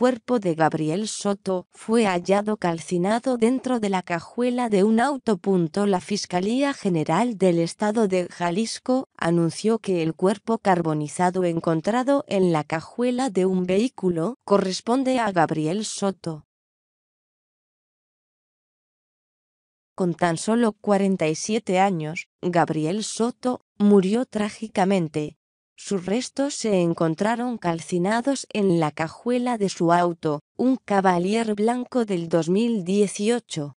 cuerpo de Gabriel Soto fue hallado calcinado dentro de la cajuela de un auto. La Fiscalía General del Estado de Jalisco anunció que el cuerpo carbonizado encontrado en la cajuela de un vehículo corresponde a Gabriel Soto. Con tan solo 47 años, Gabriel Soto murió trágicamente, sus restos se encontraron calcinados en la cajuela de su auto, un Cavalier blanco del 2018.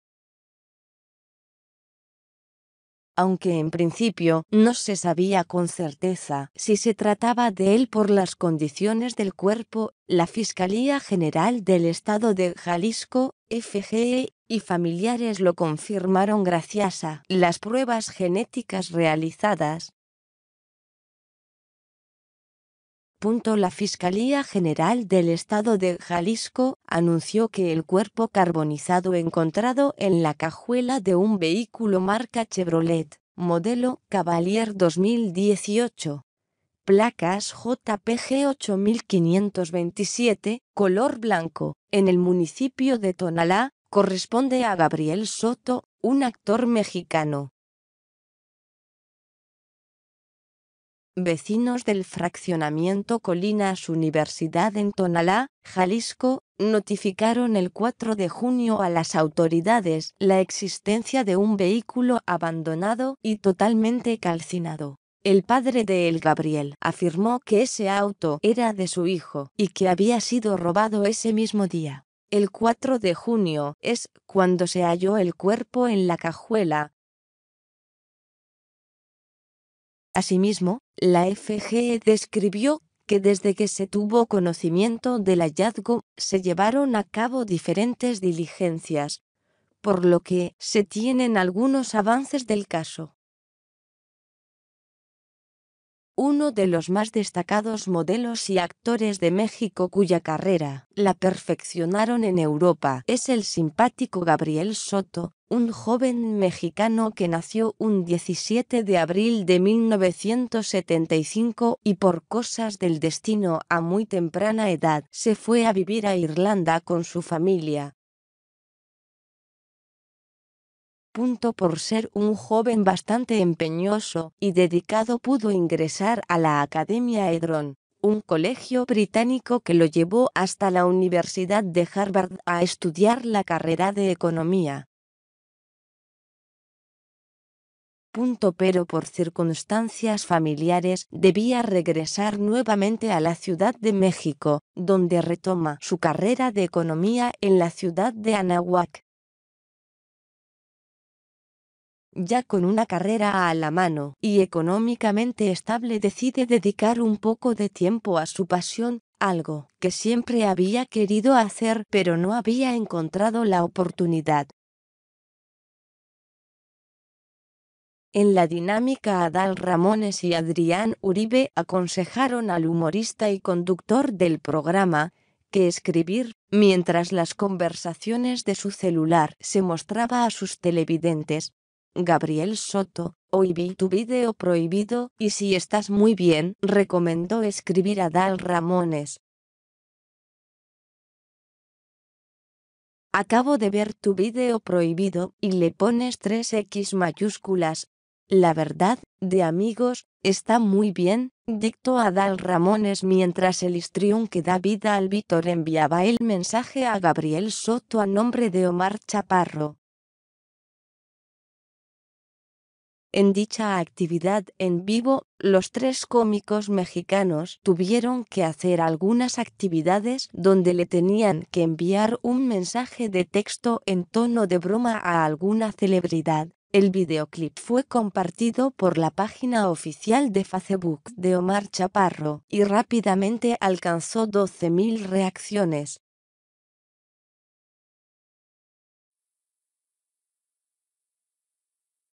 aunque en principio no se sabía con certeza si se trataba de él por las condiciones del cuerpo, la Fiscalía General del Estado de Jalisco, FGE, y familiares lo confirmaron gracias a las pruebas genéticas realizadas, La Fiscalía General del Estado de Jalisco anunció que el cuerpo carbonizado encontrado en la cajuela de un vehículo marca Chevrolet, modelo Cavalier 2018, placas JPG 8527, color blanco, en el municipio de Tonalá, corresponde a Gabriel Soto, un actor mexicano. Vecinos del fraccionamiento Colinas Universidad en Tonalá, Jalisco, notificaron el 4 de junio a las autoridades la existencia de un vehículo abandonado y totalmente calcinado. El padre de El Gabriel afirmó que ese auto era de su hijo y que había sido robado ese mismo día. El 4 de junio es cuando se halló el cuerpo en la cajuela Asimismo, la FGE describió que desde que se tuvo conocimiento del hallazgo se llevaron a cabo diferentes diligencias, por lo que se tienen algunos avances del caso uno de los más destacados modelos y actores de México cuya carrera la perfeccionaron en Europa, es el simpático Gabriel Soto, un joven mexicano que nació un 17 de abril de 1975 y por cosas del destino a muy temprana edad se fue a vivir a Irlanda con su familia, Punto por ser un joven bastante empeñoso y dedicado pudo ingresar a la Academia Hedron, un colegio británico que lo llevó hasta la Universidad de Harvard a estudiar la carrera de economía. Punto pero por circunstancias familiares debía regresar nuevamente a la Ciudad de México, donde retoma su carrera de economía en la ciudad de Anahuac ya con una carrera a la mano y económicamente estable decide dedicar un poco de tiempo a su pasión, algo que siempre había querido hacer pero no había encontrado la oportunidad. En la dinámica Adal Ramones y Adrián Uribe aconsejaron al humorista y conductor del programa, que escribir, mientras las conversaciones de su celular se mostraba a sus televidentes, Gabriel Soto, hoy vi tu video prohibido, y si estás muy bien, recomendó escribir a Dal Ramones. Acabo de ver tu video prohibido, y le pones 3x mayúsculas. La verdad, de amigos, está muy bien, dictó a Dal Ramones mientras el histrión que da vida al Víctor enviaba el mensaje a Gabriel Soto a nombre de Omar Chaparro. En dicha actividad en vivo, los tres cómicos mexicanos tuvieron que hacer algunas actividades donde le tenían que enviar un mensaje de texto en tono de broma a alguna celebridad. El videoclip fue compartido por la página oficial de Facebook de Omar Chaparro y rápidamente alcanzó 12.000 reacciones.